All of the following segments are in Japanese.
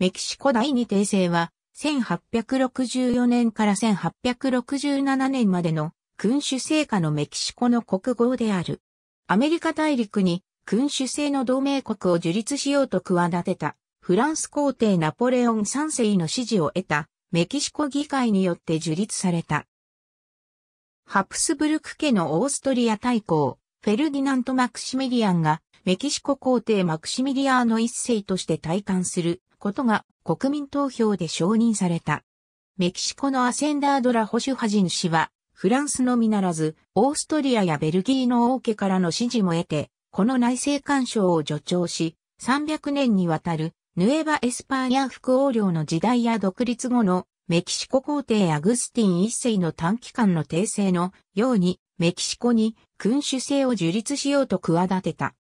メキシコ第二帝政は、1864年から1867年までの君主制下のメキシコの国号である。アメリカ大陸に君主制の同盟国を樹立しようと企てたフランス皇帝ナポレオン3世の支持を得たメキシコ議会によって樹立された。ハプスブルク家のオーストリア大公、フェルディナント・マクシミリアンがメキシコ皇帝マクシミリアーノ一世として退官することが国民投票で承認された。メキシコのアセンダードラ保守派人氏は、フランスのみならず、オーストリアやベルギーの王家からの支持も得て、この内政干渉を助長し、300年にわたる、ヌエバ・エスパーニャ副王領の時代や独立後のメキシコ皇帝アグスティン一世の短期間の訂正のようにメキシコに君主制を樹立しようと企てた。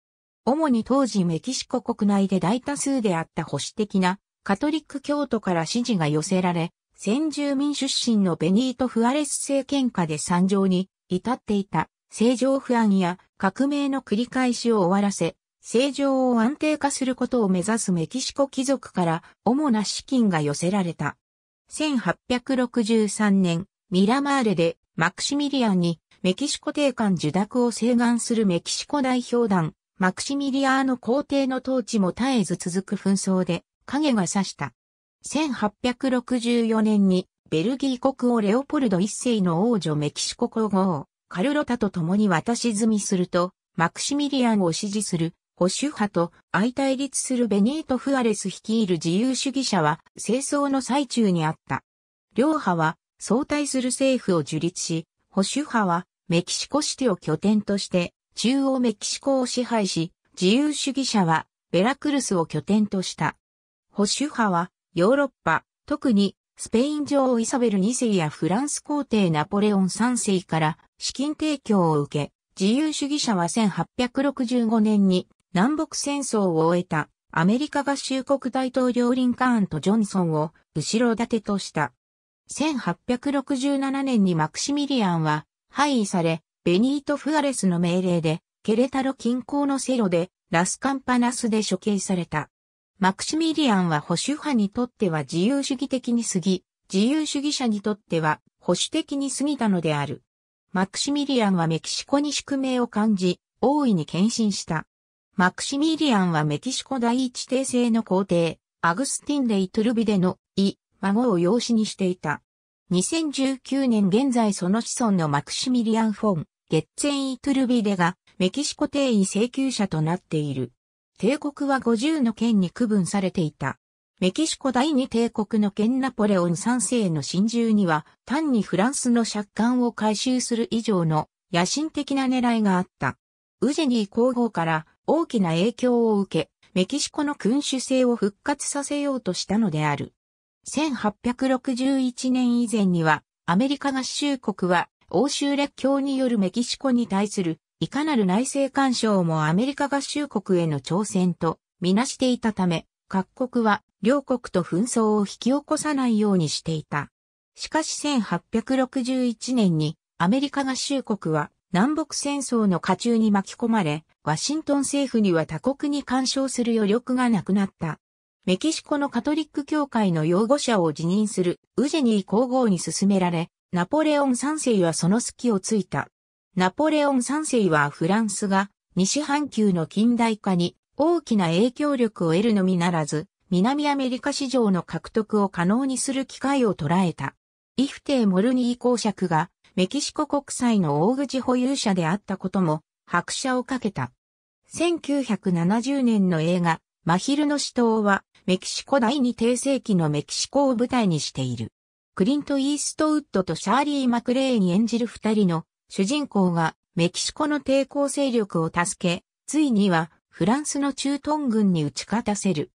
主に当時メキシコ国内で大多数であった保守的なカトリック教徒から支持が寄せられ、先住民出身のベニート・フアレス政権下で参上に至っていた政情不安や革命の繰り返しを終わらせ、政情を安定化することを目指すメキシコ貴族から主な資金が寄せられた。1863年、ミラマーレでマクシミリアンにメキシコ帝冠受諾を請願するメキシコ代表団、マクシミリアーノ皇帝の統治も絶えず続く紛争で影が差した。1864年にベルギー国王レオポルド一世の王女メキシコ皇后、カルロタと共に渡し済みすると、マクシミリアンを支持する保守派と相対立するベニート・フアレス率いる自由主義者は清掃の最中にあった。両派は相対する政府を樹立し、保守派はメキシコシティを拠点として中央メキシコを支配し、自由主義者はベラクルスを拠点とした。保守派はヨーロッパ、特にスペイン女王イサベル2世やフランス皇帝ナポレオン3世から資金提供を受け、自由主義者は1865年に南北戦争を終えたアメリカ合衆国大統領リンカーンとジョンソンを後ろ盾とした。1867年にマクシミリアンは廃位され、ベニート・フアレスの命令で、ケレタロ近郊のセロで、ラスカンパナスで処刑された。マクシミリアンは保守派にとっては自由主義的に過ぎ、自由主義者にとっては保守的に過ぎたのである。マクシミリアンはメキシコに宿命を感じ、大いに献身した。マクシミリアンはメキシコ第一帝政の皇帝、アグスティン・レイ・トゥルビデの、イ、孫を養子にしていた。2019年現在その子孫のマクシミリアン・フォン、ゲッツェン・イトゥルビデがメキシコ定位請求者となっている。帝国は50の県に区分されていた。メキシコ第二帝国の県ナポレオン3世の真珠には単にフランスの借款を回収する以上の野心的な狙いがあった。ウジェニー皇后から大きな影響を受け、メキシコの君主制を復活させようとしたのである。1861年以前には、アメリカ合衆国は、欧州列強によるメキシコに対する、いかなる内政干渉もアメリカ合衆国への挑戦と、みなしていたため、各国は、両国と紛争を引き起こさないようにしていた。しかし1861年に、アメリカ合衆国は、南北戦争の下中に巻き込まれ、ワシントン政府には他国に干渉する余力がなくなった。メキシコのカトリック教会の擁護者を辞任するウジェニー皇后に勧められ、ナポレオン三世はその隙をついた。ナポレオン三世はフランスが西半球の近代化に大きな影響力を得るのみならず、南アメリカ市場の獲得を可能にする機会を捉えた。イフテー・モルニー公爵がメキシコ国債の大口保有者であったことも拍車をかけた。1970年の映画マヒルの死闘は、メキシコ第二帝世紀のメキシコを舞台にしている。クリント・イーストウッドとシャーリー・マクレーン演じる二人の主人公がメキシコの抵抗勢力を助け、ついにはフランスの中東軍に打ち勝たせる。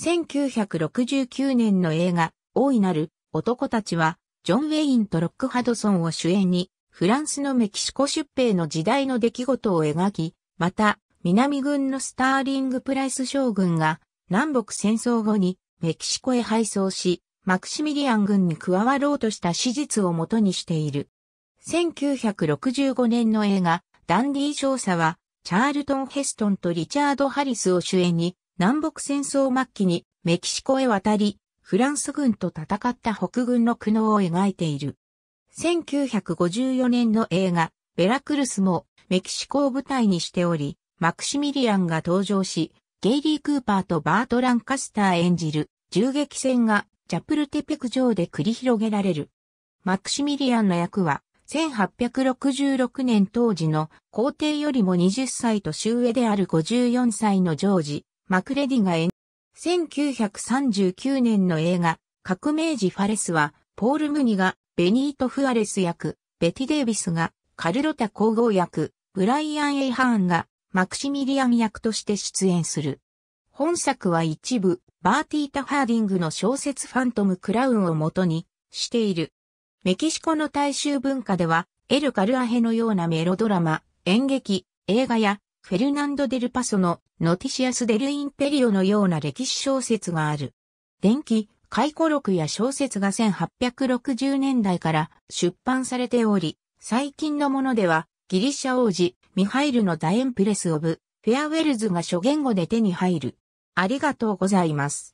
1969年の映画、大いなる男たちは、ジョン・ウェインとロック・ハドソンを主演に、フランスのメキシコ出兵の時代の出来事を描き、また、南軍のスターリング・プライス将軍が南北戦争後にメキシコへ敗走し、マクシミリアン軍に加わろうとした史実をもとにしている。1965年の映画、ダンディー少佐は、チャールトン・ヘストンとリチャード・ハリスを主演に、南北戦争末期にメキシコへ渡り、フランス軍と戦った北軍の苦悩を描いている。1954年の映画、ベラクルスもメキシコを舞台にしており、マクシミリアンが登場し、ゲイリー・クーパーとバート・ランカスター演じる銃撃戦がチャプルテペク城で繰り広げられる。マクシミリアンの役は、1866年当時の皇帝よりも20歳年上である54歳のジョージ、マクレディが演じ、1939年の映画、革命児ファレスは、ポール・ムニが、ベニート・フアレス役、ベティ・デイビスが、カルロタ・皇后役、ブライアン・エイハーンが、マクシミリアン役として出演する。本作は一部、バーティータ・ハーディングの小説ファントム・クラウンを元にしている。メキシコの大衆文化では、エル・カルアヘのようなメロドラマ、演劇、映画や、フェルナンド・デル・パソのノティシアス・デル・インペリオのような歴史小説がある。電気、回顧録や小説が1860年代から出版されており、最近のものでは、ギリシャ王子、ミハイルのダエンプレスオブ、フェアウェルズが諸言語で手に入る。ありがとうございます。